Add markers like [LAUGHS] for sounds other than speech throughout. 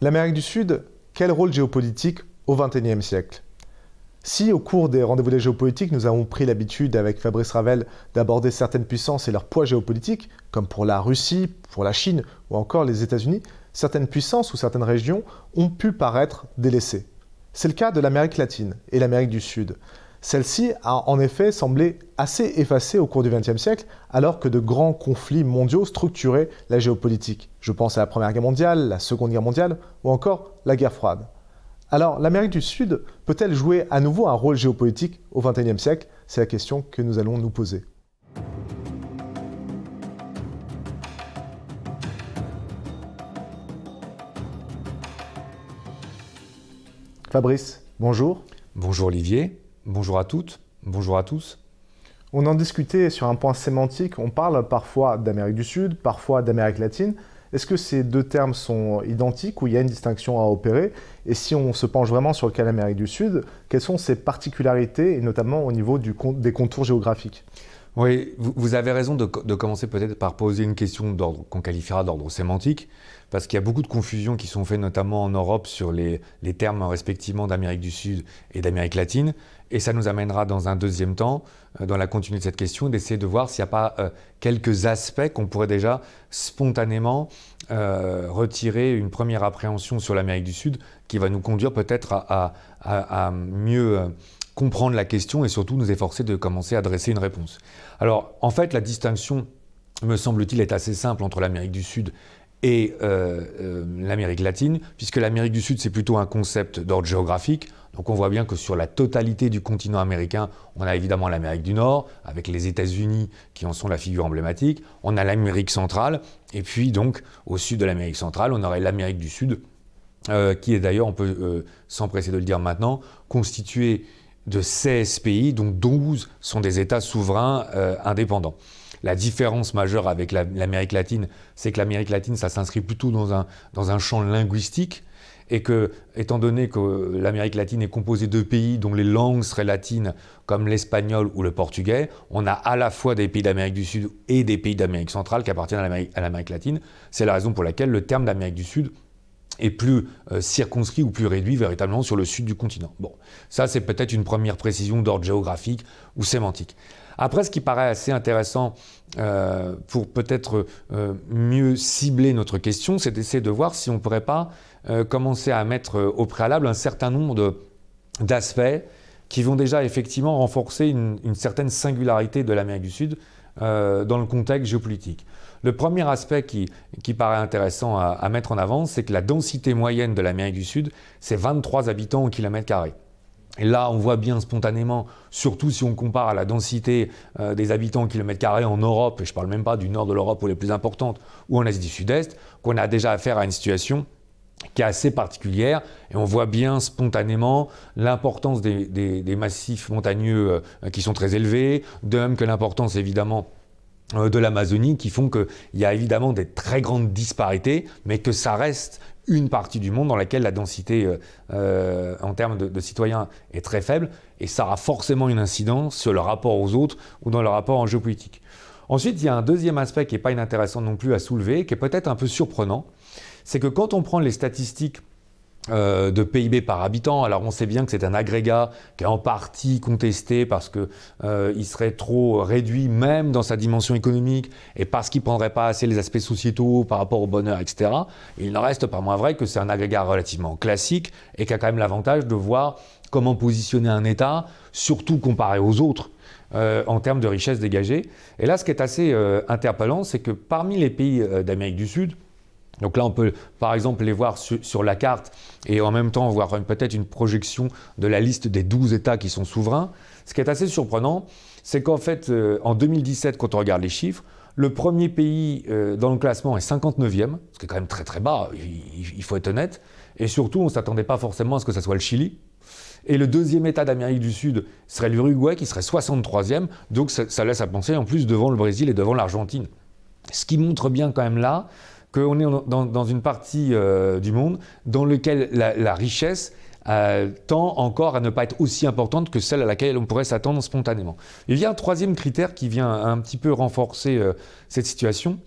L'Amérique du Sud, quel rôle géopolitique au XXIe siècle Si au cours des rendez-vous des géopolitiques, nous avons pris l'habitude avec Fabrice Ravel d'aborder certaines puissances et leur poids géopolitique, comme pour la Russie, pour la Chine ou encore les États-Unis, certaines puissances ou certaines régions ont pu paraître délaissées. C'est le cas de l'Amérique latine et l'Amérique du Sud. Celle-ci a en effet semblé assez effacée au cours du XXe siècle, alors que de grands conflits mondiaux structuraient la géopolitique. Je pense à la Première Guerre mondiale, la Seconde Guerre mondiale ou encore la guerre froide. Alors, l'Amérique du Sud peut-elle jouer à nouveau un rôle géopolitique au XXIe siècle C'est la question que nous allons nous poser. Fabrice, bonjour. Bonjour Olivier. Bonjour à toutes, bonjour à tous. On en discutait sur un point sémantique, on parle parfois d'Amérique du Sud, parfois d'Amérique latine. Est-ce que ces deux termes sont identiques ou il y a une distinction à opérer Et si on se penche vraiment sur le cas d'Amérique du Sud, quelles sont ses particularités, et notamment au niveau des contours géographiques oui, vous avez raison de, commencer peut-être par poser une question d'ordre qu'on qualifiera d'ordre sémantique, parce qu'il y a beaucoup de confusions qui sont faites notamment en Europe sur les, termes respectivement d'Amérique du Sud et d'Amérique latine, et ça nous amènera dans un deuxième temps, euh, dans la continuité de cette question, d'essayer de voir s'il n'y a pas euh, quelques aspects qu'on pourrait déjà spontanément euh, retirer une première appréhension sur l'Amérique du Sud qui va nous conduire peut-être à, mieux comprendre la question et surtout nous efforcer de commencer à dresser une réponse. Alors, en fait, la distinction, me semble-t-il, est assez simple entre l'Amérique du Sud et euh, euh, l'Amérique latine, puisque l'Amérique du Sud, c'est plutôt un concept d'ordre géographique. Donc on voit bien que sur la totalité du continent américain, on a évidemment l'Amérique du Nord, avec les États-Unis qui en sont la figure emblématique, on a l'Amérique centrale, et puis donc au sud de l'Amérique centrale, on aurait l'Amérique du Sud, euh, qui est d'ailleurs, on peut s'empresser de le dire maintenant, constituée de 16 pays, dont 12 sont des États souverains euh, indépendants. La différence majeure avec l'Amérique latine, c'est que l'Amérique latine, ça s'inscrit plutôt dans un, dans un champ linguistique, et que, étant donné que l'Amérique latine est composée de pays dont les langues seraient latines, comme l'espagnol ou le portugais, on a à la fois des pays d'Amérique du Sud et des pays d'Amérique centrale qui appartiennent à l'Amérique latine. C'est la raison pour laquelle le terme d'Amérique du Sud et plus euh, circonscrit ou plus réduit véritablement sur le sud du continent. Bon, ça c'est peut-être une première précision d'ordre géographique ou sémantique. Après, ce qui paraît assez intéressant euh, pour peut-être euh, mieux cibler notre question, c'est d'essayer de voir si on ne pourrait pas commencer à mettre au préalable un certain nombre d'aspects qui vont déjà effectivement renforcer une certaine singularité de l'Amérique du Sud dans le contexte géopolitique. Le premier aspect qui, paraît intéressant à, mettre en avant, c'est que la densité moyenne de l'Amérique du Sud, c'est 23 habitants au kilomètre carré. Et là, on voit bien spontanément, surtout si on compare à la densité euh, des habitants au kilomètre carré en Europe, et je ne parle même pas du nord de l'Europe ou les plus importantes, ou en Asie du Sud-Est, qu'on a déjà affaire à une situation qui est assez particulière et on voit bien spontanément l'importance des, massifs montagneux euh, qui sont très élevés, de même que l'importance évidemment euh, de l'Amazonie qui font qu'il y a évidemment des très grandes disparités, mais que ça reste une partie du monde dans laquelle la densité euh, euh, en termes de, citoyens est très faible, et ça a forcément une incidence sur le rapport aux autres ou dans le rapport en géopolitique. Ensuite, il y a un deuxième aspect qui n'est pas inintéressant non plus à soulever, qui est peut-être un peu surprenant, c'est que quand on prend les statistiques euh, de PIB par habitant. Alors on sait bien que c'est un agrégat qui est en partie contesté parce qu'il euh, serait trop réduit même dans sa dimension économique et parce qu'il prendrait pas assez les aspects sociétaux par rapport au bonheur, etc. Il ne reste pas moins vrai que c'est un agrégat relativement classique et qui a quand même l'avantage de voir comment positionner un État, surtout comparé aux autres. Euh, en termes de richesse dégagées. Et là, ce qui est assez interpellant, c'est que parmi les pays d'Amérique du Sud, donc là, on peut par exemple les voir sur la carte et en même temps voir peut-être une projection de la liste des 12 États qui sont souverains. Ce qui est assez surprenant, c'est qu'en fait, euh, en 2017, quand on regarde les chiffres, le premier pays euh, dans le classement est 59e, ce qui est quand même très très bas, il, faut être honnête. Et surtout, on ne s'attendait pas forcément à ce que ce soit le Chili. Et le deuxième État d'Amérique du Sud serait l'Uruguay, qui serait 63e. Donc ça, ça laisse à penser en plus devant le Brésil et devant l'Argentine. Ce qui montre bien quand même là qu'on est dans, une partie euh, du monde dans laquelle la, richesse euh, tend encore à ne pas être aussi importante que celle à laquelle on pourrait s'attendre spontanément. Il y a un troisième critère qui vient un petit peu renforcer euh, cette situation,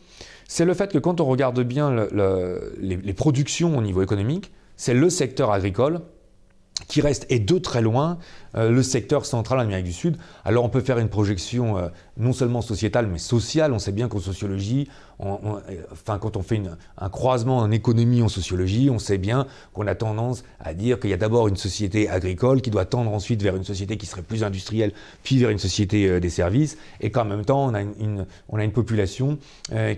c'est le fait que quand on regarde bien les productions au niveau économique, c'est le secteur agricole qui reste et de très loin euh, le secteur central en Amérique du Sud. Alors on peut faire une projection euh, non seulement sociétale mais sociale. On sait bien qu'en sociologie, euh, enfin quand on fait un croisement en économie en sociologie, on sait bien qu'on a tendance à dire qu'il y a d'abord une société agricole qui doit tendre ensuite vers une société qui serait plus industrielle, puis vers une société des services, et qu'en même temps on a une population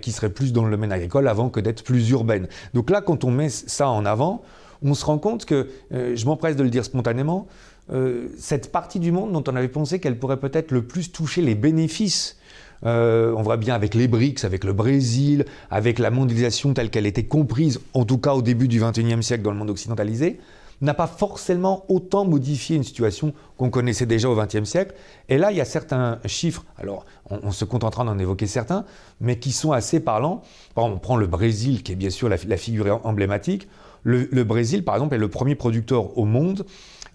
qui serait plus dans le domaine agricole avant que d'être plus urbaine. Donc là, quand on met ça en avant, on se rend compte que, euh, je m'empresse de le dire spontanément, euh, cette partie du monde dont on avait pensé qu'elle pourrait peut-être le plus toucher les bénéfices euh, on voit bien avec les BRICS, avec le Brésil, avec la mondialisation telle qu'elle était comprise, en tout cas au début du XXIe siècle dans le monde occidentalisé, n'a pas forcément autant modifié une situation qu'on connaissait déjà au XXe siècle. Et là, il y a certains chiffres, alors on, se contentera d'en évoquer certains, mais qui sont assez parlants. on prend le Brésil, qui est bien sûr la figure emblématique. Le, Brésil, par exemple, est le premier producteur au monde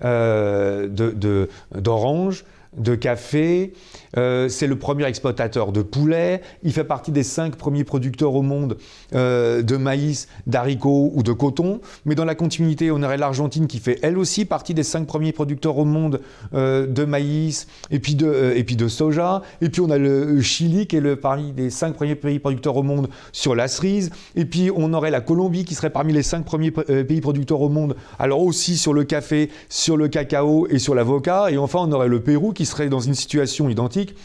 euh, d'oranges de café, euh, c'est le premier exploitateur de poulet, il fait partie des cinq premiers producteurs au monde euh, de maïs, d'haricots ou de coton, mais dans la continuité, on aurait l'Argentine qui fait elle aussi partie des cinq premiers producteurs au monde euh, de maïs et puis de, soja, et puis on a le Chili qui est le, parmi les cinq premiers pays producteurs au monde sur la cerise, et puis on aurait la Colombie qui serait parmi les cinq premiers pays producteurs au monde, alors aussi sur le café, sur le cacao et sur l'avocat, et enfin on aurait le Pérou qui qui serait dans une situation identique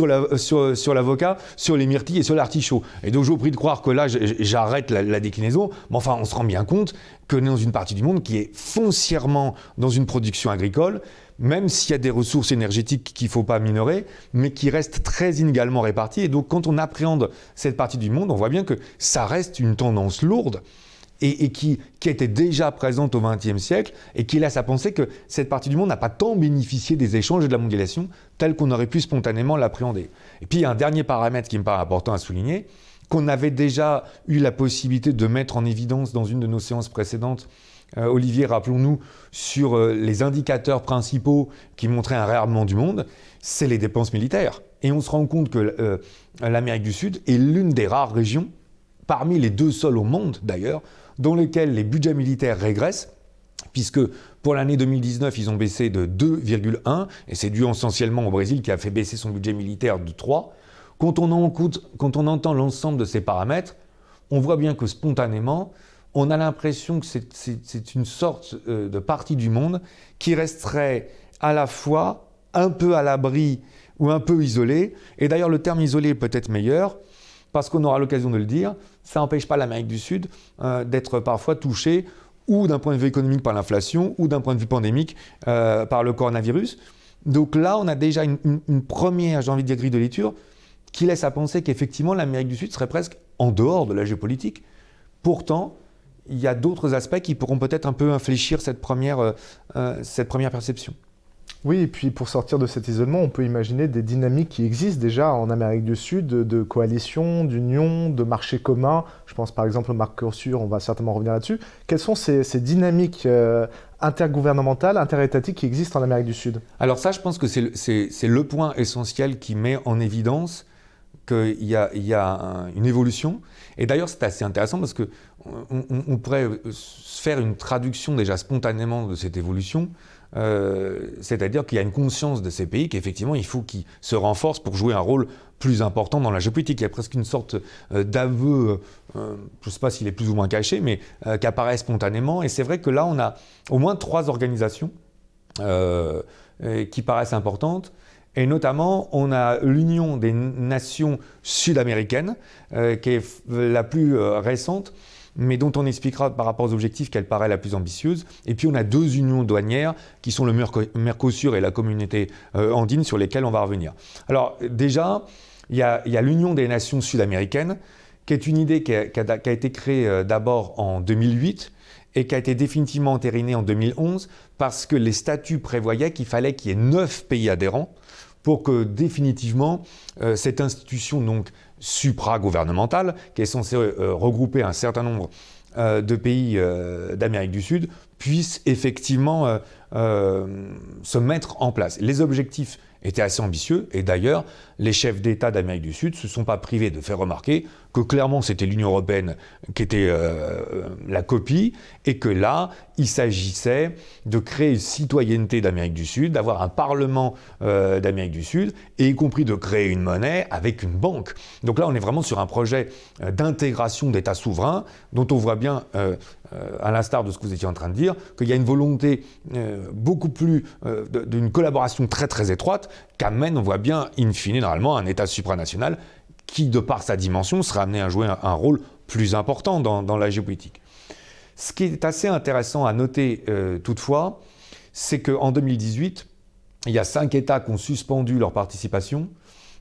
euh, euh, sur l'avocat, sur, les myrtilles et sur l'artichaut. Et donc je vous de croire que là, j'arrête la, déclinaison, mais enfin, on se rend bien compte que dans une partie du monde qui est foncièrement dans une production agricole, même s'il y a des ressources énergétiques qu'il ne faut pas minorer, mais qui restent très inégalement réparties. Et donc quand on appréhende cette partie du monde, on voit bien que ça reste une tendance lourde et, qui, était déjà présente au XXe siècle et qui laisse à penser que cette partie du monde n'a pas tant bénéficié des échanges et de la mondialisation telle qu'on aurait pu spontanément l'appréhender. Et puis, il y a un dernier paramètre qui me paraît important à souligner, qu'on avait déjà eu la possibilité de mettre en évidence dans une de nos séances précédentes, euh, Olivier, rappelons-nous, sur euh, les indicateurs principaux qui montraient un réarmement du monde, c'est les dépenses militaires. Et on se rend compte que euh, l'Amérique du Sud est l'une des rares régions, parmi les deux seules au monde d'ailleurs, dans lesquels les budgets militaires régressent, puisque pour l'année 2019, ils ont baissé de 2,1, et c'est dû essentiellement au Brésil qui a fait baisser son budget militaire de 3. Quand on, entend l'ensemble de ces paramètres, on voit bien que spontanément, on a l'impression que c'est une sorte euh, de partie du monde qui resterait à la fois un peu à l'abri ou un peu isolé. Et d'ailleurs, le terme isolé est peut-être meilleur, parce qu'on aura l'occasion de le dire, ça n'empêche pas l'Amérique du Sud euh, d'être parfois touchée ou d'un point de vue économique par l'inflation ou d'un point de vue pandémique euh, par le coronavirus. Donc là, on a déjà une, première, j'ai envie de dire, grille de lecture qui laisse à penser qu'effectivement l'Amérique du Sud serait presque en dehors de la géopolitique. Pourtant, il y a d'autres aspects qui pourront peut-être un peu infléchir cette première, euh, cette première perception. Oui, et puis pour sortir de cet isolement, on peut imaginer des dynamiques qui existent déjà en Amérique du Sud, de, coalitions, d'unions, de marchés communs. Je pense par exemple au Mercosur, on va certainement revenir là-dessus. Quelles sont ces, dynamiques euh, intergouvernementales, interétatiques qui existent en Amérique du Sud Alors ça, je pense que c'est le, point essentiel qui met en évidence qu'il y a, une évolution. Et d'ailleurs, c'est assez intéressant parce qu'on on, pourrait euh, faire une traduction déjà spontanément de cette évolution euh, c'est-à-dire qu'il y a une conscience de ces pays qu'effectivement, il faut qu'ils se renforcent pour jouer un rôle plus important dans la géopolitique. Il y a presque une sorte euh, d'aveu, euh, je ne sais pas s'il est plus ou moins caché, mais qui apparaît spontanément. Et c'est vrai que là, on a au moins trois organisations qui paraissent importantes. Et notamment, on a l'Union des nations sud-américaines, qui est la plus récente, mais dont on expliquera par rapport aux objectifs qu'elle paraît la plus ambitieuse. Et puis on a deux unions douanières qui sont le Mercosur et la communauté euh, andine sur lesquelles on va revenir. Alors déjà, il y a, l'Union des nations sud-américaines, qui est une idée qui a, été créée euh, d'abord en 2008 et qui a été définitivement entérinée en 2011 parce que les statuts prévoyaient qu'il fallait qu'il y ait neuf pays adhérents pour que définitivement euh, cette institution donc supra-gouvernementale, qui est censée euh, regrouper un certain nombre euh, de pays euh, d'Amérique du Sud, puissent effectivement se mettre en place. Les objectifs étaient assez ambitieux, et d'ailleurs, les chefs d'État d'Amérique du Sud ne se sont pas privés de faire remarquer que clairement c'était l'Union européenne qui était euh, la copie, et que là, il s'agissait de créer une citoyenneté d'Amérique du Sud, d'avoir un parlement euh, d'Amérique du Sud, et y compris de créer une monnaie avec une banque. Donc là, on est vraiment sur un projet euh, d'intégration d'États souverains, dont on voit bien, à l'instar de ce que vous étiez en train de dire, qu'il y a une volonté beaucoup plus d'une collaboration très très étroite qu'amène, on voit bien, in fine, normalement, un État supranational qui, de par sa dimension, sera amené à jouer un, rôle plus important dans, la géopolitique. Ce qui est assez intéressant à noter euh, toutefois, c'est qu'en 2018, il y a cinq États qui ont suspendu leur participation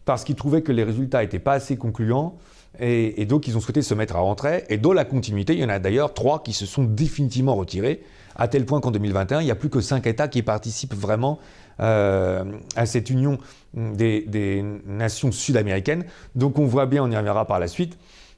parce qu'ils trouvaient que les résultats n'étaient pas assez concluants et, et, donc ils ont souhaité se mettre à rentrer. Et dans la continuité, il y en a d'ailleurs trois qui se sont définitivement retirés, à tel point qu'en 2021, il n'y a plus que cinq États qui participent vraiment euh, à cette union des, nations sud-américaines. Donc on voit bien, on y reviendra par la suite,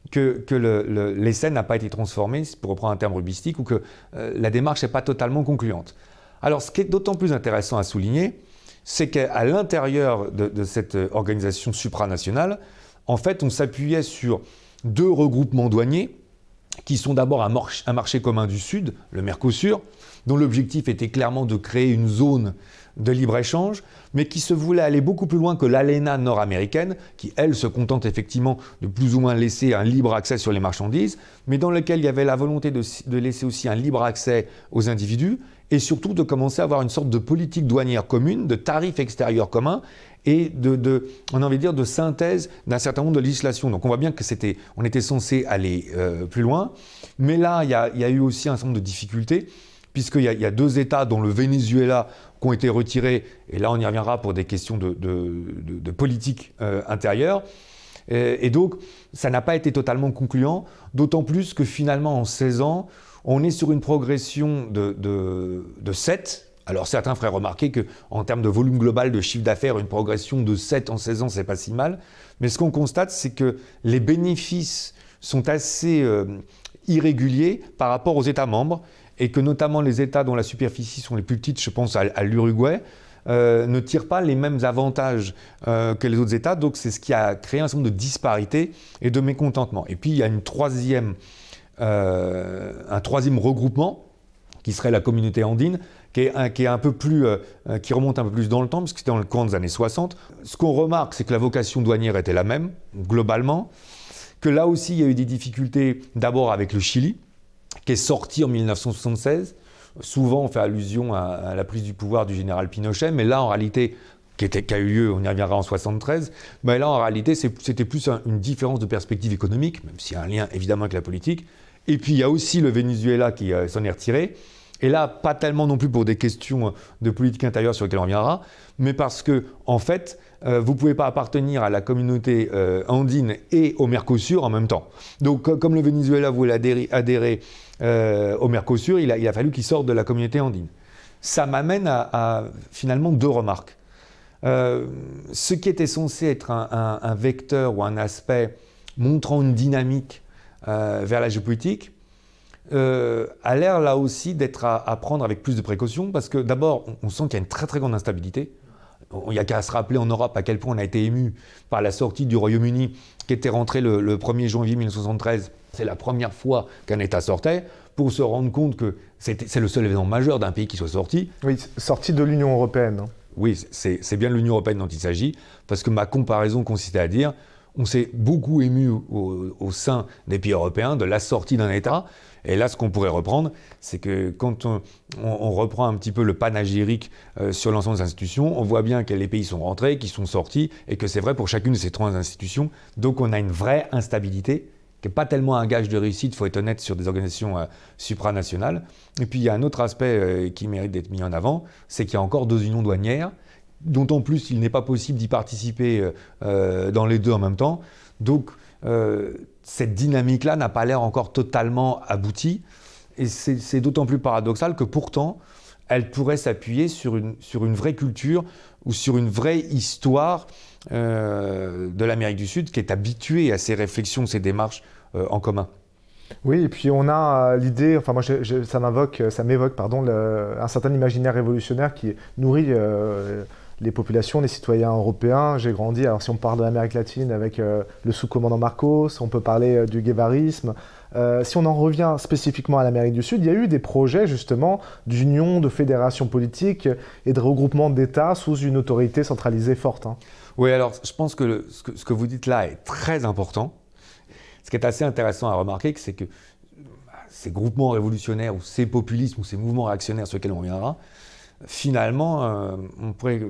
que, que l'essai n'a pas été transformé, pour reprendre un terme rubistique, ou que euh, la démarche n'est pas totalement concluante. Alors ce qui est d'autant plus intéressant à souligner, c'est qu'à l'intérieur de, cette organisation supranationale, en fait, on s'appuyait sur deux regroupements douaniers qui sont d'abord un, marché commun du Sud, le Mercosur, dont l'objectif était clairement de créer une zone de libre-échange, mais qui se voulait aller beaucoup plus loin que l'ALENA nord-américaine, qui elle se contente effectivement de plus ou moins laisser un libre accès sur les marchandises, mais dans lequel il y avait la volonté de, laisser aussi un libre accès aux individus, et surtout de commencer à avoir une sorte de politique douanière commune, de tarifs extérieurs communs, et de, on a envie de dire de synthèse d'un certain nombre de législations. Donc on voit bien que c'était, on était censé aller euh, plus loin, mais là il y a eu aussi un certain nombre de difficultés puisqu'il y, a deux États, dont le Venezuela, qui ont été retirés, et là on y reviendra pour des questions de, politique euh, intérieure. Euh, et, donc, ça n'a pas été totalement concluant, d'autant plus que finalement, en 16 ans, on est sur une progression de 7, alors certains feraient remarquer que en termes de volume global de chiffre d'affaires, une progression de 7 en 16 ans, c'est pas si mal. Mais ce qu'on constate, c'est que les bénéfices sont assez euh, irréguliers par rapport aux États membres et que notamment les États dont la superficie sont les plus petites, je pense à, l'Uruguay, euh, ne tirent pas les mêmes avantages euh, que les autres États. Donc c'est ce qui a créé un certain nombre de disparités et de mécontentements. Et puis il y a une troisième, euh, un troisième regroupement qui serait la communauté andine, qui, est un, qui, est un peu plus, qui remonte un peu plus dans le temps, parce que c'était dans le camp des années 60. Ce qu'on remarque, c'est que la vocation douanière était la même, globalement, que là aussi, il y a eu des difficultés d'abord avec le Chili, qui est sorti en 1976. Souvent, on fait allusion à, la prise du pouvoir du général Pinochet, mais là, en réalité, qui, était, qui, a eu lieu, on y reviendra en 73, mais là en réalité c'était plus une différence de perspective économique, même s'il y a un lien évidemment avec la politique. Et puis il y a aussi le Venezuela qui euh, s'en est retiré. Et là, pas tellement non plus pour des questions de politique intérieure sur lesquelles on reviendra, mais parce que, en fait, euh, vous ne pouvez pas appartenir à la communauté euh, andine et au Mercosur en même temps. Donc, comme le Venezuela voulait adhérer euh, au Mercosur, il a, fallu qu'il sorte de la communauté andine. Ça m'amène à, finalement deux remarques. Euh, ce qui était censé être un, vecteur ou un aspect montrant une dynamique euh, vers la géopolitique a l'air là aussi d'être à, prendre avec plus de précautions, parce que d'abord, on, on sent qu'il y a une très très grande instabilité il n'y a qu'à se rappeler en Europe à quel point on a été ému par la sortie du Royaume-Uni qui était rentré le, 1er janvier 1973. C'est la première fois qu'un État sortait pour se rendre compte que c'est le seul événement majeur d'un pays qui soit sorti. Oui, sorti de l'Union européenne. Hein. Oui, c'est bien l'Union européenne dont il s'agit, parce que ma comparaison consistait à dire on s'est beaucoup ému au, sein des pays européens de la sortie d'un État. Et là, ce qu'on pourrait reprendre, c'est que quand on, reprend un petit peu le panagérique euh, sur l'ensemble des institutions, on voit bien que les pays sont rentrés, qu'ils sont sortis, et que c'est vrai pour chacune de ces trois institutions. Donc on a une vraie instabilité qui n'est pas tellement un gage de réussite, il faut être honnête, sur des organisations euh, supranationales. Et puis il y a un autre aspect euh, qui mérite d'être mis en avant, c'est qu'il y a encore deux unions douanières d'autant plus il n'est pas possible d'y participer euh, euh, dans les deux en même temps. Donc euh, cette dynamique-là n'a pas l'air encore totalement aboutie, et c'est d'autant plus paradoxal que pourtant elle pourrait s'appuyer sur une, sur une vraie culture ou sur une vraie histoire de l'Amérique du Sud qui est habituée à ces réflexions, ces démarches en commun. Oui, et puis on a l'idée, enfin moi ça ça m'évoque pardon, un certain imaginaire révolutionnaire qui nourrit les populations, les citoyens européens. J'ai grandi, alors si on parle de l'Amérique latine avec euh, le sous-commandant Marcos, on peut parler euh, du guévarisme. Euh, si on en revient spécifiquement à l'Amérique du Sud, il y a eu des projets justement d'union, de fédération politique et de regroupement d'États sous une autorité centralisée forte. Hein. Oui, alors je pense que, ce que ce que vous dites là est très important. Ce qui est assez intéressant à remarquer, c'est que bah, ces groupements révolutionnaires ou ces populismes ou ces mouvements réactionnaires sur lesquels on reviendra, finalement, euh, on pourrait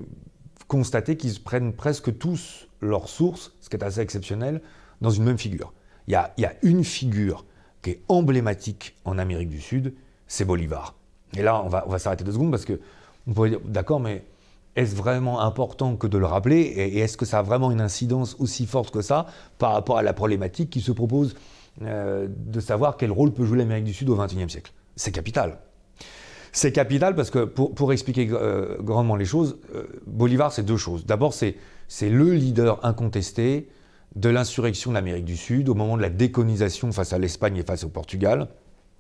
constater qu'ils prennent presque tous leurs sources, ce qui est assez exceptionnel, dans une même figure. Il y a, une figure qui est emblématique en Amérique du Sud, c'est Bolivar. Et là, on va, on va s'arrêter deux secondes parce que on pourrait dire, d'accord, mais est-ce vraiment important que de le rappeler Et, est-ce que ça a vraiment une incidence aussi forte que ça par rapport à la problématique qui se propose euh, de savoir quel rôle peut jouer l'Amérique du Sud au XXIe siècle C'est capital. C'est capital parce que pour, expliquer euh, grandement les choses, euh, Bolivar, c'est deux choses. D'abord, c'est le leader incontesté de l'insurrection de l'Amérique du Sud au moment de la déconisation face à l'Espagne et face au Portugal.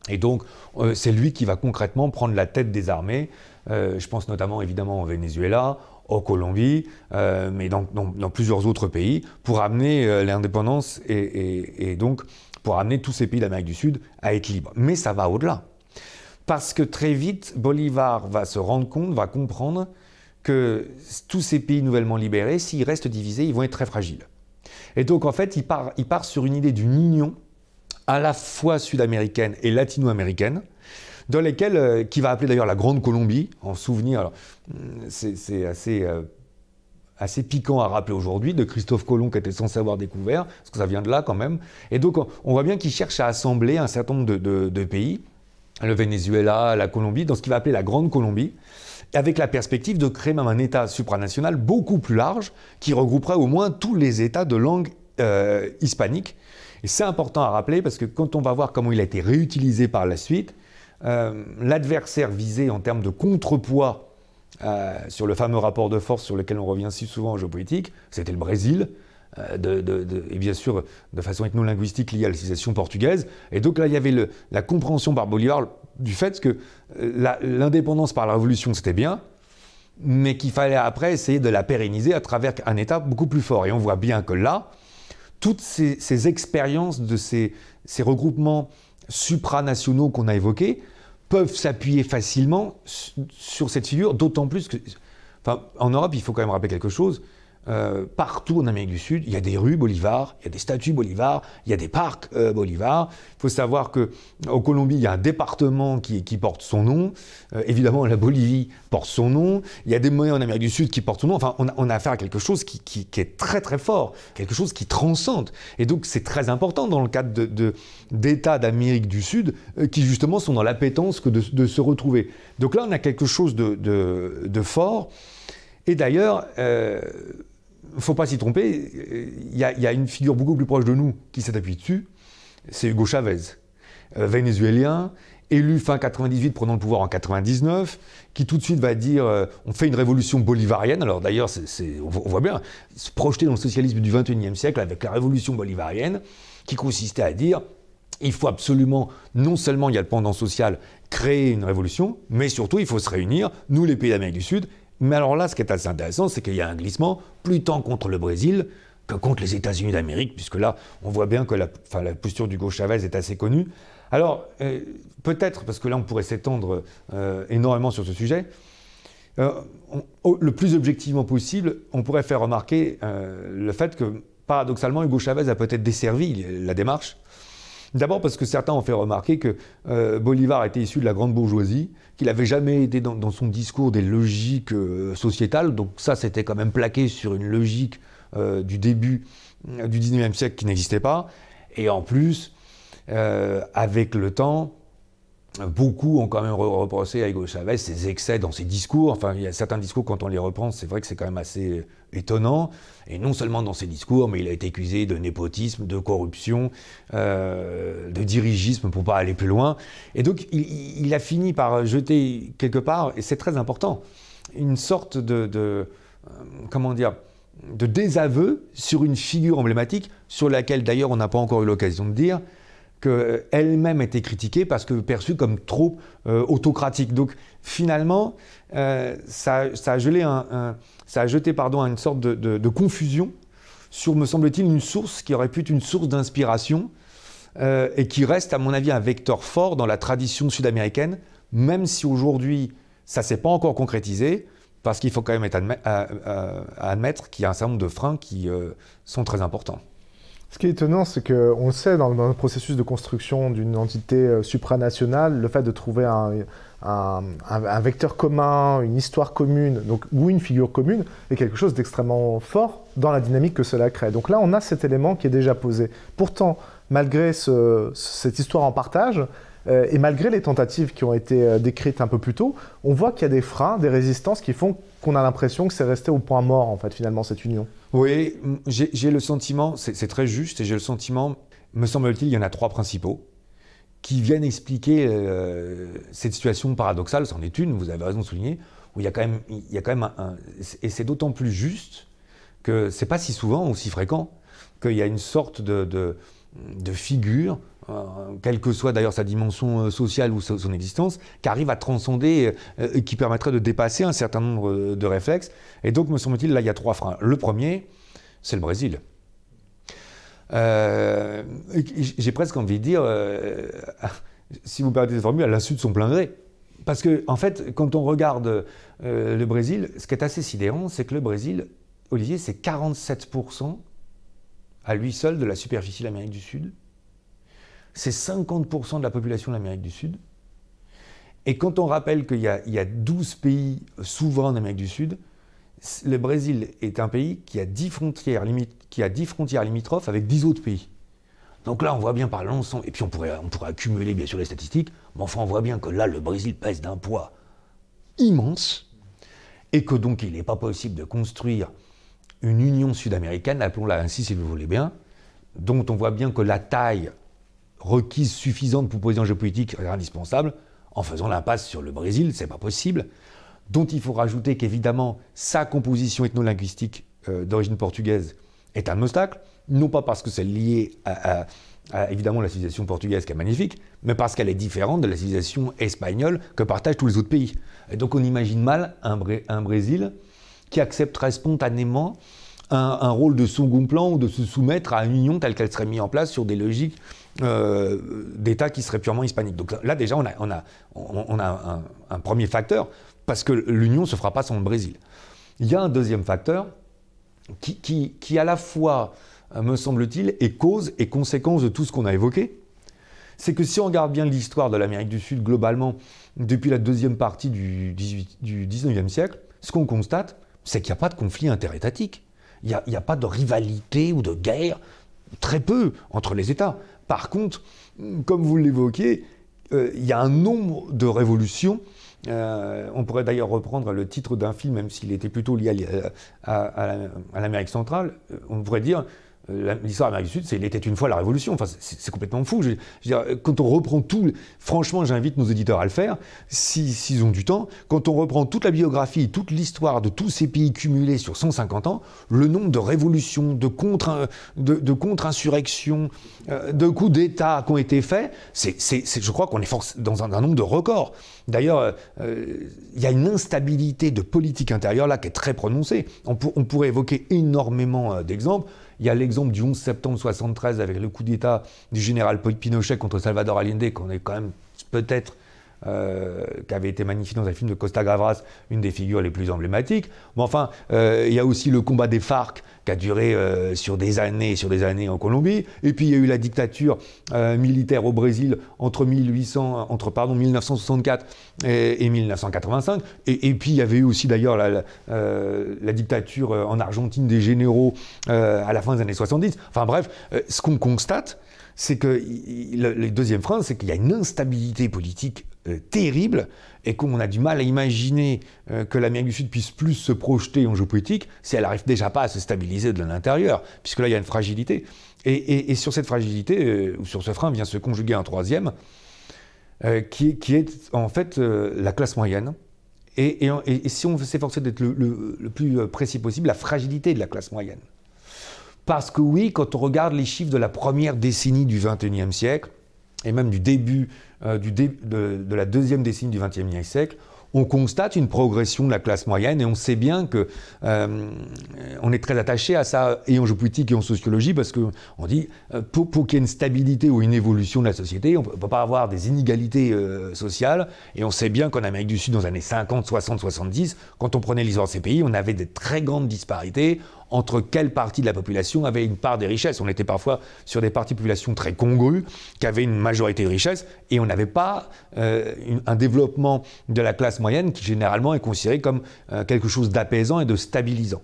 Et donc, euh, c'est lui qui va concrètement prendre la tête des armées. je pense notamment évidemment au Venezuela, en Colombie, mais dans, plusieurs autres pays, pour amener l'indépendance et, et, donc pour amener tous ces pays d'Amérique du Sud à être libres. Mais ça va au-delà. Parce que très vite, Bolivar va se rendre compte, va comprendre que tous ces pays nouvellement libérés, s'ils restent divisés, ils vont être très fragiles. Et donc en fait, il part, sur une idée d'une union à la fois sud-américaine et latino-américaine, dans lesquelles, qu'il euh, qui va appeler d'ailleurs la Grande Colombie, en souvenir, hum, c'est assez, euh, assez piquant à rappeler aujourd'hui, de Christophe Colomb qui était censé avoir découvert, parce que ça vient de là quand même. Et donc on, voit bien qu'il cherche à assembler un certain nombre de pays, le Venezuela, la Colombie, dans ce qu'il va appeler la Grande Colombie, avec la perspective de créer même un État supranational beaucoup plus large qui regrouperait au moins tous les États de langue euh, hispanique. Et c'est important à rappeler parce que quand on va voir comment il a été réutilisé par la suite, euh, l'adversaire visé en termes de contrepoids euh, sur le fameux rapport de force sur lequel on revient si souvent en géopolitique, c'était le Brésil, euh, de, de, et bien sûr de façon ethnolinguistique liée à la civilisation portugaise. Et donc là, il y avait la compréhension par Bolivar du fait que euh, l'indépendance par la révolution, c'était bien, mais qu'il fallait après essayer de la pérenniser à travers un État beaucoup plus fort. Et on voit bien que là, toutes ces, expériences de ces, regroupements supranationaux qu'on a évoqués peuvent s'appuyer facilement sur cette figure, d'autant plus que... en Europe, il faut quand même rappeler quelque chose, euh, partout en Amérique du Sud, il y a des rues Bolivar, il y a des statues Bolivar, il y a des parcs euh, Bolivar. Il faut savoir qu'en Colombie, il y a un département qui, porte son nom. Euh, évidemment, la Bolivie porte son nom. Il y a des monnaies en Amérique du Sud qui portent son nom. Enfin, on a, affaire à quelque chose qui, est très très fort, quelque chose qui transcende. Et donc, c'est très important dans le cadre d'États d'Amérique du Sud qui justement sont dans l'appétence de, se retrouver. Donc là, on a quelque chose de, de fort. Et d'ailleurs, ne faut pas s'y tromper, il y, a, une figure beaucoup plus proche de nous qui s'est appuyée dessus, c'est Hugo Chavez, euh, vénézuélien, élu fin 98, prenant le pouvoir en 99, qui tout de suite va dire euh, on fait une révolution bolivarienne. Alors d'ailleurs, on, on voit bien, se projeter dans le socialisme du 21e siècle avec la révolution bolivarienne, qui consistait à dire il faut absolument, non seulement il y a le pendant social, créer une révolution, mais surtout il faut se réunir, nous les pays d'Amérique du Sud, mais alors là, ce qui est assez intéressant, c'est qu'il y a un glissement plus tant contre le Brésil que contre les États-Unis d'Amérique, puisque là, on voit bien que la, posture du gauche Chavez est assez connue. Alors, euh, peut-être, parce que là, on pourrait s'étendre euh, énormément sur ce sujet, euh, le plus objectivement possible, on pourrait faire remarquer le fait que, paradoxalement, Hugo Chavez a peut-être desservi la démarche D'abord parce que certains ont fait remarquer que euh, Bolivar était issu de la grande bourgeoisie, qu'il n'avait jamais été dans, son discours des logiques euh, sociétales, donc ça c'était quand même plaqué sur une logique euh, du début du 19e siècle qui n'existait pas, et en plus, avec le temps, Beaucoup ont quand même reproché à Hugo Chavez ses excès dans ses discours. Enfin, il y a certains discours, quand on les reprend, c'est vrai que c'est quand même assez euh, étonnant. Et non seulement dans ses discours, mais il a été accusé de népotisme, de corruption, euh, de dirigisme pour ne pas aller plus loin. Et donc, il, a fini par jeter quelque part, et c'est très important, une sorte de, euh, comment dire, de désaveu sur une figure emblématique, sur laquelle d'ailleurs on n'a pas encore eu l'occasion de dire, qu'elle-même était critiquée parce que perçue comme trop euh, autocratique. Donc finalement, euh, ça, a gelé ça, a jeté pardon, une sorte de, confusion sur, me semble-t-il, une source qui aurait pu être une source d'inspiration euh, et qui reste, à mon avis, un vecteur fort dans la tradition sud-américaine, même si aujourd'hui, ça ne s'est pas encore concrétisé, parce qu'il faut quand même admettre qu'il y a un certain nombre de freins qui sont très importants. Ce qui est étonnant, c'est qu'on sait, dans, le processus de construction d'une entité euh, supranationale, le fait de trouver un, vecteur commun, une histoire commune, donc, ou une figure commune, est quelque chose d'extrêmement fort dans la dynamique que cela crée. Donc là, on a cet élément qui est déjà posé. Pourtant, malgré cette histoire en partage, euh, et malgré les tentatives qui ont été euh, décrites un peu plus tôt, on voit qu'il y a des freins, des résistances qui font qu'on a l'impression que c'est resté au point mort, en fait, finalement, cette union. Oui, j'ai le sentiment, c'est très juste, et j'ai le sentiment, me semble-t-il, il y en a trois principaux qui viennent expliquer euh, cette situation paradoxale, c'en est une, vous avez raison de souligner, où il y a quand même, un, et c'est d'autant plus juste que c'est pas si souvent ou si fréquent qu'il y a une sorte de figure euh, quelle que soit d'ailleurs sa dimension euh, sociale ou son existence, qui arrive à transcender euh, qui permettrait de dépasser un certain nombre de réflexes. Et donc, me semble-t-il, là, il y a trois freins. Le premier, c'est le Brésil. J'ai presque envie de dire, [LAUGHS] si vous permettez cette formule, à la de son plein gré. Parce que, en fait, quand on regarde le Brésil, ce qui est assez sidérant, c'est que le Brésil, Olivier, c'est 47% à lui seul de la superficie de l'Amérique du Sud c'est 50% de la population de l'Amérique du Sud. Et quand on rappelle qu'il y, a 12 pays souverains d'Amérique du Sud, le Brésil est un pays qui a 10 frontières, qui a frontières limitrophes avec 10 autres pays. Donc là, on voit bien par l'ensemble, et puis on pourrait, on pourrait accumuler bien sûr les statistiques, mais enfin on voit bien que là, le Brésil pèse d'un poids immense, et que donc il n'est pas possible de construire une union sud-américaine, appelons-la ainsi si vous voulez bien, dont on voit bien que la taille requise suffisante pour poser un jeu politique indispensable, en faisant l'impasse sur le Brésil, c'est pas possible. Dont il faut rajouter qu'évidemment, sa composition ethno-linguistique euh, d'origine portugaise est un obstacle, non pas parce que c'est lié à, évidemment la civilisation portugaise qui est magnifique, mais parce qu'elle est différente de la civilisation espagnole que partagent tous les autres pays. Et donc on imagine mal un, Brésil qui accepterait spontanément un, un rôle de second plan ou de se soumettre à une union telle qu'elle serait mise en place sur des logiques euh, d'États qui seraient purement hispaniques. Donc là, déjà, on a, un, premier facteur, parce que l'Union ne se fera pas sans le Brésil. Il y a un deuxième facteur qui, à la fois, me semble-t-il, est cause et conséquence de tout ce qu'on a évoqué. C'est que si on regarde bien l'histoire de l'Amérique du Sud globalement, depuis la deuxième partie du, XIXe 19e siècle, ce qu'on constate, c'est qu'il n'y a pas de conflit interétatique. Il n'y a, pas de rivalité ou de guerre, très peu, entre les États. Par contre, comme vous l'évoquez, euh, il y a un nombre de révolutions. Euh, on pourrait d'ailleurs reprendre le titre d'un film, même s'il était plutôt lié à l'Amérique centrale. Euh, on pourrait dire L'histoire de l'Amérique du Sud, c'est il était une fois la Révolution. c'est complètement fou. quand on reprend tout, franchement, j'invite nos éditeurs à le faire, s'ils ont du temps. Quand on reprend toute la biographie, et toute l'histoire de tous ces pays cumulés sur 150 ans, le nombre de révolutions, de contre, de, insurrections euh, de coups d'État qui ont été faits, c'est, je crois qu'on est dans un, nombre de records. D'ailleurs, euh, il y a une instabilité de politique intérieure là qui est très prononcée. on pourrait évoquer énormément euh, d'exemples. Il y a l'exemple du 11 septembre 73 avec le coup d'État du général Pinochet contre Salvador Allende, qu'on est quand même peut-être euh, qui avait été magnifique dans un film de Costa Gavras, une des figures les plus emblématiques. Mais enfin, euh, il y a aussi le combat des FARC qui a duré euh, sur des années, et sur des années en Colombie. Et puis il y a eu la dictature militaire au Brésil entre 1800, entre pardon 1964 et, 1985. Et, puis il y avait eu aussi d'ailleurs la, la, dictature en Argentine des généraux à la fin des années 70. Enfin bref, ce qu'on constate, c'est que le, deuxième frein, c'est qu'il y a une instabilité politique euh, terrible et qu'on a du mal à imaginer euh, que l'Amérique du Sud puisse plus se projeter en géopolitique si elle n'arrive déjà pas à se stabiliser de l'intérieur, puisque là, il y a une fragilité. Et, sur cette fragilité, euh, ou sur ce frein, vient se conjuguer un troisième, qui, est en fait la classe moyenne. Et, si on veut s'efforcer d'être le plus précis possible, la fragilité de la classe moyenne. Parce que oui, quand on regarde les chiffres de la première décennie du XXIe siècle, et même du début euh, de, la deuxième décennie du XXIe siècle, on constate une progression de la classe moyenne et on sait bien que euh, on est très attaché à ça et en géopolitique et en sociologie parce que on dit euh, pour, qu'il y ait une stabilité ou une évolution de la société, on ne peut pas avoir des inégalités sociales et on sait bien qu'en Amérique du Sud dans les années 50, 60, 70, quand on prenait l'histoire de ces pays, on avait des très grandes disparités entre quelle partie de la population avait une part des richesses. On était parfois sur des parties de population très congrues, qui avaient une majorité de richesses, et on n'avait pas euh, un développement de la classe moyenne qui généralement est considéré comme euh, quelque chose d'apaisant et de stabilisant.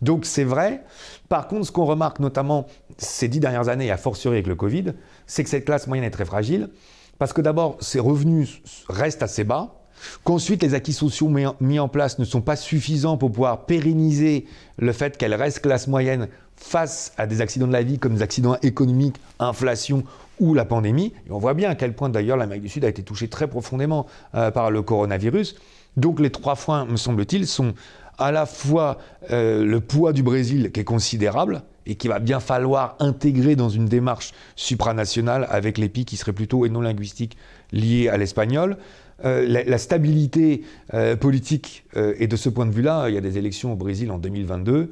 Donc c'est vrai. Par contre, ce qu'on remarque notamment ces dix dernières années, et a fortiori avec le Covid, c'est que cette classe moyenne est très fragile, parce que d'abord, ses revenus restent assez bas, qu'ensuite les acquis sociaux mis en place ne sont pas suffisants pour pouvoir pérenniser le fait qu'elle reste classe moyenne face à des accidents de la vie comme des accidents économiques, inflation ou la pandémie. Et on voit bien à quel point d'ailleurs l'Amérique du Sud a été touchée très profondément euh, par le coronavirus. Donc les trois points, me semble-t-il, sont à la fois euh, le poids du Brésil qui est considérable et qui va bien falloir intégrer dans une démarche supranationale avec pays qui serait plutôt et non linguistique liés à l'espagnol, euh, la, stabilité euh, politique, et euh, de ce point de vue-là, il y a des élections au Brésil en 2022,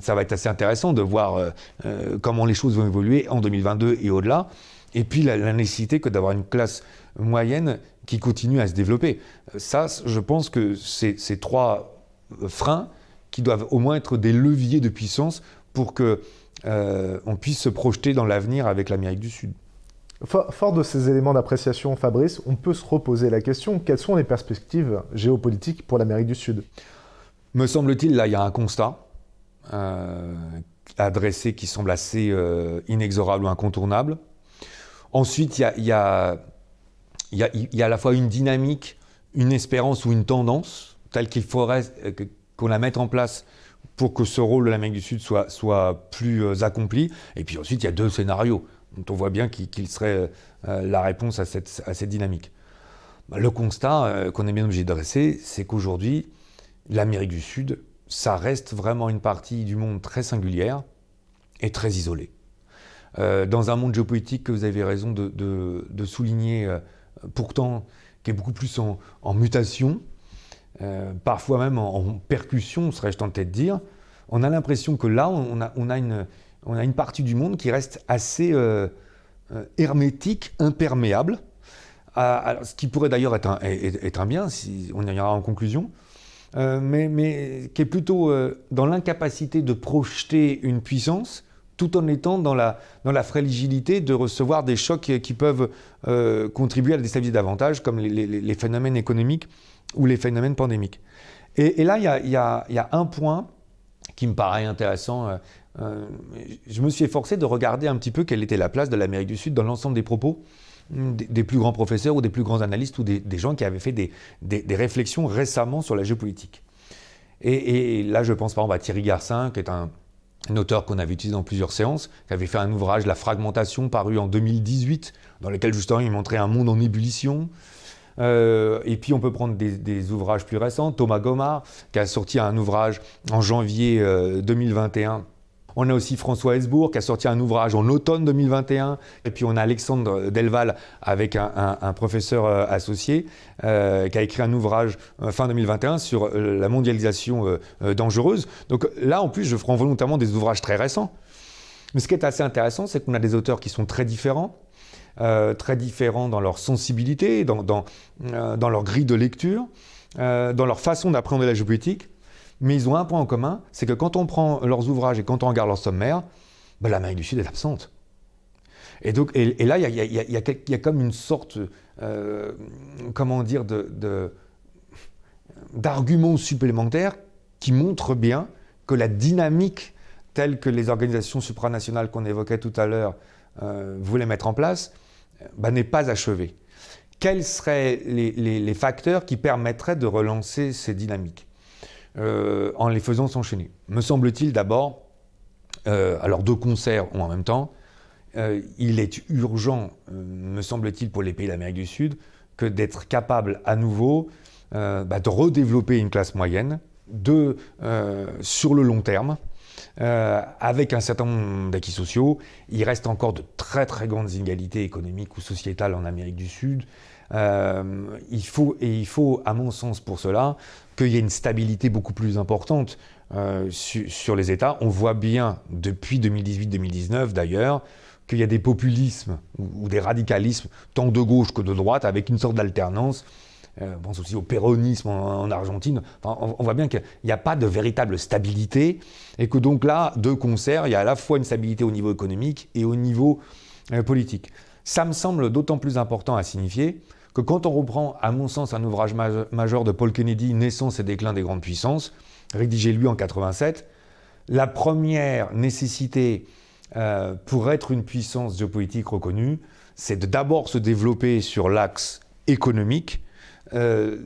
ça va être assez intéressant de voir comment les choses vont évoluer en 2022 et au-delà, et puis la, nécessité que d'avoir une classe moyenne qui continue à se développer. Ça, je pense que ces trois freins qui doivent au moins être des leviers de puissance pour que on puisse se projeter dans l'avenir avec l'Amérique du Sud. Fort de ces éléments d'appréciation, Fabrice, on peut se reposer la question quelles sont les perspectives géopolitiques pour l'Amérique du Sud Me semble-t-il, là, il y a un constat euh, adressé qui semble assez euh, inexorable ou incontournable. Ensuite, il y, a, à la fois une dynamique, une espérance ou une tendance telle qu'il faudrait euh, qu'on la mette en place pour que ce rôle de l'Amérique du Sud soit plus accompli. Et puis ensuite, il y a deux scénarios dont on voit bien qu'il serait euh, la réponse à cette, dynamique. Bah, le constat euh, qu'on est bien obligé de dresser, c'est qu'aujourd'hui, l'Amérique du Sud, ça reste vraiment une partie du monde très singulière et très isolée. Euh, dans un monde géopolitique que vous avez raison de, souligner, pourtant, qui est beaucoup plus en, mutation, parfois même en, percussion, serais-je tenté de dire, on a l'impression que là, on a une, on a une partie du monde qui reste assez euh, euh, hermétique, imperméable. Ah, ce qui pourrait d'ailleurs être un, être, un bien, si on y ira en conclusion, euh, mais, qui est plutôt dans l'incapacité de projeter une puissance tout en étant dans la, dans la fragilité de recevoir des chocs qui, peuvent contribuer à la déstabiliser davantage, comme les, phénomènes économiques ou les phénomènes pandémiques. Et, là, il y a, un point qui me paraît intéressant euh, je me suis efforcé de regarder un petit peu quelle était la place de l'Amérique du Sud dans l'ensemble des propos des, plus grands professeurs ou des plus grands analystes ou des, gens qui avaient fait des, réflexions récemment sur la géopolitique. Et, là, je pense par exemple à Thierry Garcin, qui est un, auteur qu'on avait utilisé dans plusieurs séances, qui avait fait un ouvrage, La fragmentation, paru en 2018, dans lequel justement il montrait un monde en ébullition. Euh, et puis on peut prendre des, ouvrages plus récents. Thomas Gomard, qui a sorti un ouvrage en janvier 2021 euh, on a aussi François Hesbourg qui a sorti un ouvrage en automne 2021. Et puis on a Alexandre Delval avec un, professeur euh, associé euh, qui a écrit un ouvrage euh, fin 2021 sur la mondialisation dangereuse. Donc là, en plus, je prends volontairement des ouvrages très récents. Mais ce qui est assez intéressant, c'est qu'on a des auteurs qui sont très différents. très différents dans leur sensibilité, dans, dans leur grille de lecture, dans leur façon d'appréhender la géopolitique mais ils ont un point en commun, c'est que quand on prend leurs ouvrages et quand on regarde leur sommaire, la bah, l'Amérique du Sud est absente. Et, donc, et, là, il y, a, comme une sorte, euh, comment dire, d'arguments supplémentaires qui montrent bien que la dynamique telle que les organisations supranationales qu'on évoquait tout à l'heure euh, voulaient mettre en place bah, n'est pas achevée. Quels seraient les facteurs qui permettraient de relancer ces dynamiques euh, en les faisant s'enchaîner. Me semble-t-il d'abord, euh, alors deux concerts ou en même temps, euh, il est urgent, me semble-t-il, pour les pays d'Amérique du Sud, que d'être capable à nouveau bah, de redévelopper une classe moyenne, de, sur le long terme, avec un certain nombre d'acquis sociaux. Il reste encore de très très grandes inégalités économiques ou sociétales en Amérique du Sud. Euh, il faut, et il faut, à mon sens, pour cela, qu'il y ait une stabilité beaucoup plus importante euh, sur les États. On voit bien, depuis 2018-2019 d'ailleurs, qu'il y a des populismes ou, des radicalismes, tant de gauche que de droite, avec une sorte d'alternance. Euh, on pense aussi au péronisme en, Argentine. Enfin, on, voit bien qu'il n'y a pas de véritable stabilité et que donc là, de concert, il y a à la fois une stabilité au niveau économique et au niveau politique. Ça me semble d'autant plus important à signifier que quand on reprend, à mon sens, un ouvrage majeur de Paul Kennedy, Naissance et déclin des grandes puissances, rédigé lui en 87, la première nécessité euh, pour être une puissance géopolitique reconnue, c'est de d'abord se développer sur l'axe économique, euh,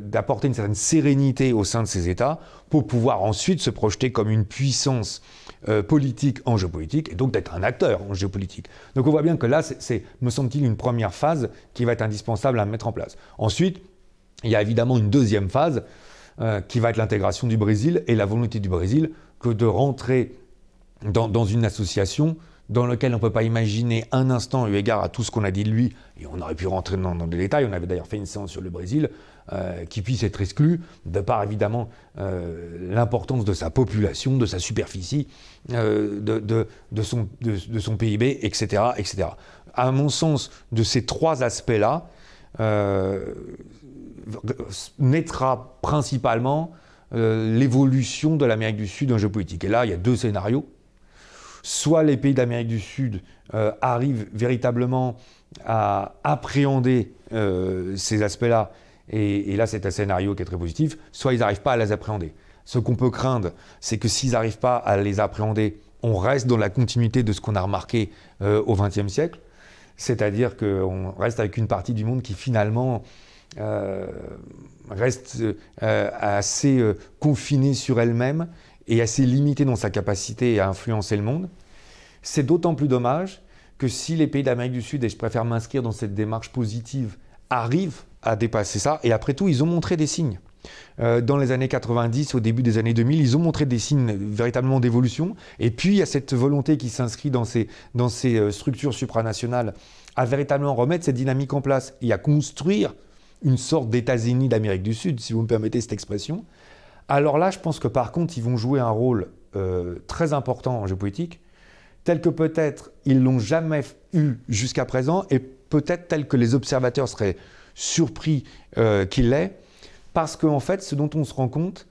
d'apporter une certaine sérénité au sein de ces États pour pouvoir ensuite se projeter comme une puissance euh, politique en géopolitique et donc d'être un acteur en géopolitique. Donc on voit bien que là, c'est, me semble-t-il, une première phase qui va être indispensable à mettre en place. Ensuite, il y a évidemment une deuxième phase euh, qui va être l'intégration du Brésil et la volonté du Brésil que de rentrer dans, dans une association dans lequel on ne peut pas imaginer un instant, eu égard à tout ce qu'on a dit de lui, et on aurait pu rentrer dans, dans les détails, on avait d'ailleurs fait une séance sur le Brésil, euh, qui puisse être exclu, de par évidemment euh, l'importance de sa population, de sa superficie, euh, de, son, PIB, etc., etc. À mon sens, de ces trois aspects-là, naîtra principalement l'évolution de l'Amérique du Sud en géopolitique. Et là, il y a deux scénarios soit les pays d'Amérique du Sud euh, arrivent véritablement à appréhender euh, ces aspects-là, et, là c'est un scénario qui est très positif, soit ils n'arrivent pas à les appréhender. Ce qu'on peut craindre, c'est que s'ils n'arrivent pas à les appréhender, on reste dans la continuité de ce qu'on a remarqué euh, au XXe siècle, c'est-à-dire qu'on reste avec une partie du monde qui finalement reste assez confinée sur elle-même et assez limité dans sa capacité à influencer le monde, c'est d'autant plus dommage que si les pays d'Amérique du Sud, et je préfère m'inscrire dans cette démarche positive, arrivent à dépasser ça, et après tout, ils ont montré des signes. Euh, dans les années 90, au début des années 2000, ils ont montré des signes véritablement d'évolution. Et puis, il y a cette volonté qui s'inscrit dans ces, dans ces euh, structures supranationales à véritablement remettre cette dynamique en place et à construire une sorte d'États-Unis d'Amérique du Sud, si vous me permettez cette expression, alors là, je pense que par contre, ils vont jouer un rôle euh, très important en géopolitique, tel que peut-être ils l'ont jamais eu jusqu'à présent, et peut-être tel que les observateurs seraient surpris euh, qu'il l'ait, parce qu'en fait, ce dont on se rend compte,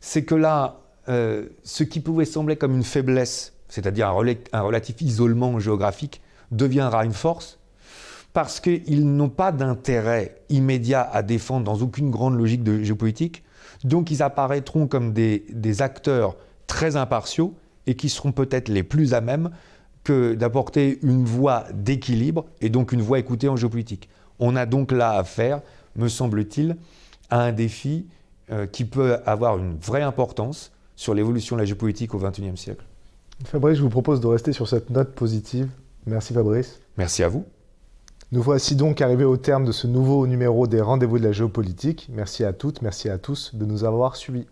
c'est que là, euh, ce qui pouvait sembler comme une faiblesse, c'est-à-dire un, relatif isolement géographique, deviendra une force, parce qu'ils n'ont pas d'intérêt immédiat à défendre dans aucune grande logique de géopolitique, donc ils apparaîtront comme des, acteurs très impartiaux et qui seront peut-être les plus à même que d'apporter une voix d'équilibre et donc une voix écoutée en géopolitique. On a donc là affaire, me semble-t-il, à un défi euh, qui peut avoir une vraie importance sur l'évolution de la géopolitique au XXIe siècle. Fabrice, je vous propose de rester sur cette note positive. Merci Fabrice. Merci à vous. Nous voici donc arrivés au terme de ce nouveau numéro des rendez-vous de la géopolitique. Merci à toutes, merci à tous de nous avoir suivis.